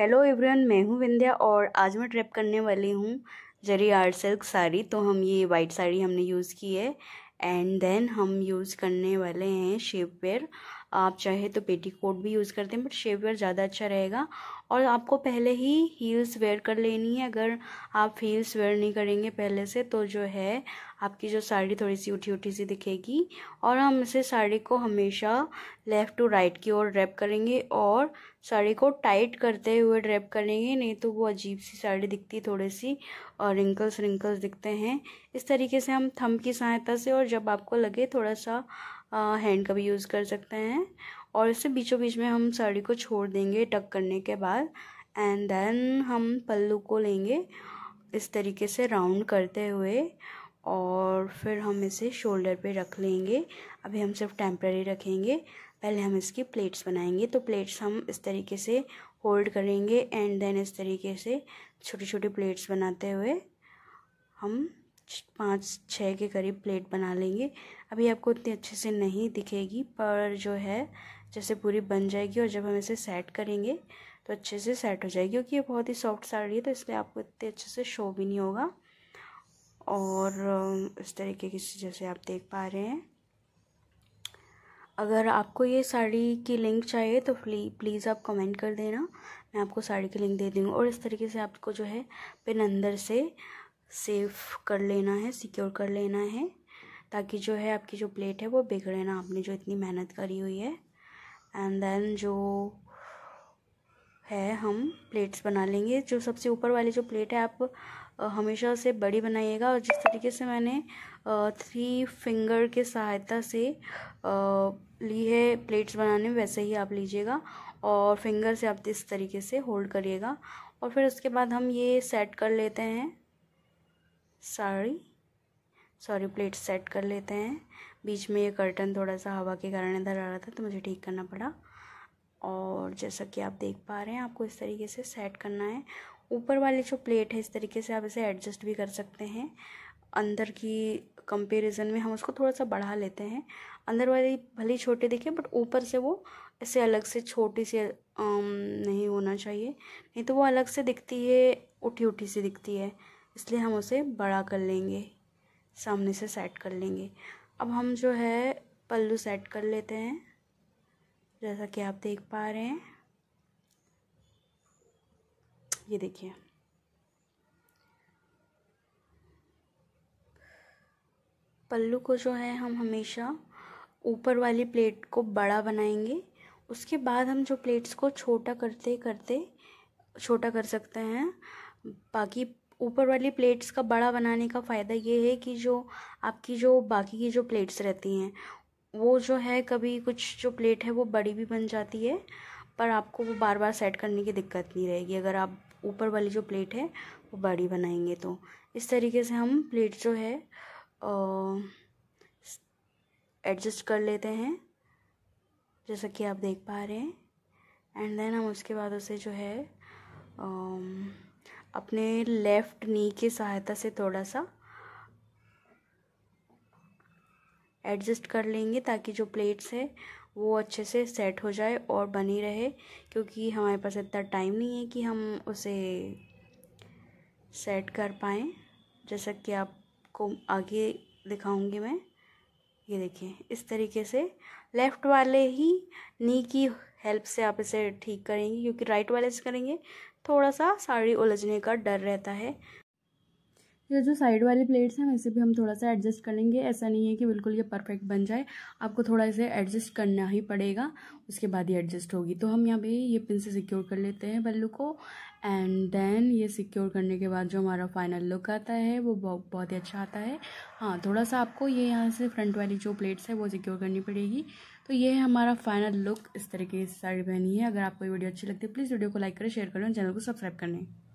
hello everyone मैं हूँ विंध्या और आज मैं ट्रिप करने वाली हूँ जरी आर्ट सिल्क साड़ी तो हम ये वाइट साड़ी हमने यूज़ की है एंड देन हम यूज़ करने वाले हैं शेप वेयर आप चाहे तो पेटी कोट भी यूज़ करते हैं बट वेयर ज़्यादा अच्छा रहेगा और आपको पहले ही हील्स वेयर कर लेनी है अगर आप हील्स वेयर नहीं करेंगे पहले से तो जो है आपकी जो साड़ी थोड़ी सी उठी उठी सी दिखेगी और हम इसे साड़ी को हमेशा लेफ़्ट टू राइट की ओर रैप करेंगे और साड़ी को टाइट करते हुए रैप करेंगे नहीं तो वो अजीब सी साड़ी दिखती थोड़ी सी और रिंकल्स रिंकल्स दिखते हैं इस तरीके से हम थम की सहायता से और जब आपको लगे थोड़ा सा हैंड का भी यूज़ कर सकते हैं और इसे बीचों बीच में हम साड़ी को छोड़ देंगे टक करने के बाद एंड देन हम पल्लू को लेंगे इस तरीके से राउंड करते हुए और फिर हम इसे शोल्डर पे रख लेंगे अभी हम सिर्फ टेम्प्रेरी रखेंगे पहले हम इसकी प्लेट्स बनाएंगे तो प्लेट्स हम इस तरीके से होल्ड करेंगे एंड देन इस तरीके से छोटी छोटी प्लेट्स बनाते हुए हम पाँच छः के करीब प्लेट बना लेंगे अभी आपको इतनी अच्छे से नहीं दिखेगी पर जो है जैसे पूरी बन जाएगी और जब हम इसे सेट करेंगे तो अच्छे से सेट हो जाएगी क्योंकि ये बहुत ही सॉफ्ट साड़ी है तो इसलिए आपको इतने अच्छे से शो भी नहीं होगा और इस तरीके की जैसे आप देख पा रहे हैं अगर आपको ये साड़ी की लिंक चाहिए तो प्लीज़ आप कमेंट कर देना मैं आपको साड़ी की लिंक दे दूँगी और इस तरीके से आपको जो है पिन अंदर से सेव कर लेना है सिक्योर कर लेना है ताकि जो है आपकी जो प्लेट है वो बिगड़े ना आपने जो इतनी मेहनत करी हुई है एंड देन जो है हम प्लेट्स बना लेंगे जो सबसे ऊपर वाली जो प्लेट है आप हमेशा उसे बड़ी बनाइएगा और जिस तरीके से मैंने थ्री फिंगर के सहायता से ली है प्लेट्स बनाने वैसे ही आप लीजिएगा और फिंगर से आप इस तरीके से होल्ड करिएगा और फिर उसके बाद हम ये सेट कर लेते हैं साड़ी सॉरी प्लेट सेट कर लेते हैं बीच में ये कर्टन थोड़ा सा हवा के कारण इधर आ रहा था तो मुझे ठीक करना पड़ा और जैसा कि आप देख पा रहे हैं आपको इस तरीके से सेट करना है ऊपर वाली जो प्लेट है इस तरीके से आप इसे एडजस्ट भी कर सकते हैं अंदर की कंपेरिजन में हम उसको थोड़ा सा बढ़ा लेते हैं अंदर वाली भले छोटे दिखे बट ऊपर से वो ऐसे अलग से छोटी सी नहीं होना चाहिए नहीं तो वो अलग से दिखती है उठी उठी सी दिखती है इसलिए हम उसे बड़ा कर लेंगे सामने से सेट कर लेंगे अब हम जो है पल्लू सेट कर लेते हैं जैसा कि आप देख पा रहे हैं ये देखिए पल्लू को जो है हम हमेशा ऊपर वाली प्लेट को बड़ा बनाएंगे उसके बाद हम जो प्लेट्स को छोटा करते करते छोटा कर सकते हैं बाकी ऊपर वाली प्लेट्स का बड़ा बनाने का फ़ायदा ये है कि जो आपकी जो बाकी की जो प्लेट्स रहती हैं वो जो है कभी कुछ जो प्लेट है वो बड़ी भी बन जाती है पर आपको वो बार बार सेट करने की दिक्कत नहीं रहेगी अगर आप ऊपर वाली जो प्लेट है वो बड़ी बनाएंगे तो इस तरीके से हम प्लेट जो है एडजस्ट कर लेते हैं जैसा कि आप देख पा रहे हैं एंड देन हम उसके बाद उसे जो है आ, अपने लेफ्ट नी की सहायता से थोड़ा सा एडजस्ट कर लेंगे ताकि जो प्लेट्स है वो अच्छे से सेट हो जाए और बनी रहे क्योंकि हमारे पास इतना टाइम नहीं है कि हम उसे सेट कर पाएँ जैसा कि आपको आगे दिखाऊंगी मैं ये देखिए इस तरीके से लेफ़्ट वाले ही नी की हेल्प से आप इसे ठीक करेंगे क्योंकि राइट वाले से करेंगे थोड़ा सा साड़ी उलझने का डर रहता है ये जो साइड वाली प्लेट्स हैं वैसे भी हम थोड़ा सा एडजस्ट कर लेंगे ऐसा नहीं है कि बिल्कुल ये परफेक्ट बन जाए आपको थोड़ा इसे एडजस्ट करना ही पड़ेगा उसके बाद ही एडजस्ट होगी तो हम यहाँ पे ये पिन से सिक्योर कर लेते हैं बल्लू को एंड देन ये सिक्योर करने के बाद जो हमारा फाइनल लुक आता है वो बहुत ही अच्छा आता है हाँ थोड़ा सा आपको ये यहाँ से फ्रंट वाली जो प्लेट्स है वो सिक्योर करनी पड़ेगी तो ये है हमारा फाइनल लुक इस तरीके की साड़ी पहनी है अगर आपको ये वीडियो अच्छी लगती है प्लीज़ वीडियो को लाइक करें शेयर करें चैनल को सब्सक्राइब करें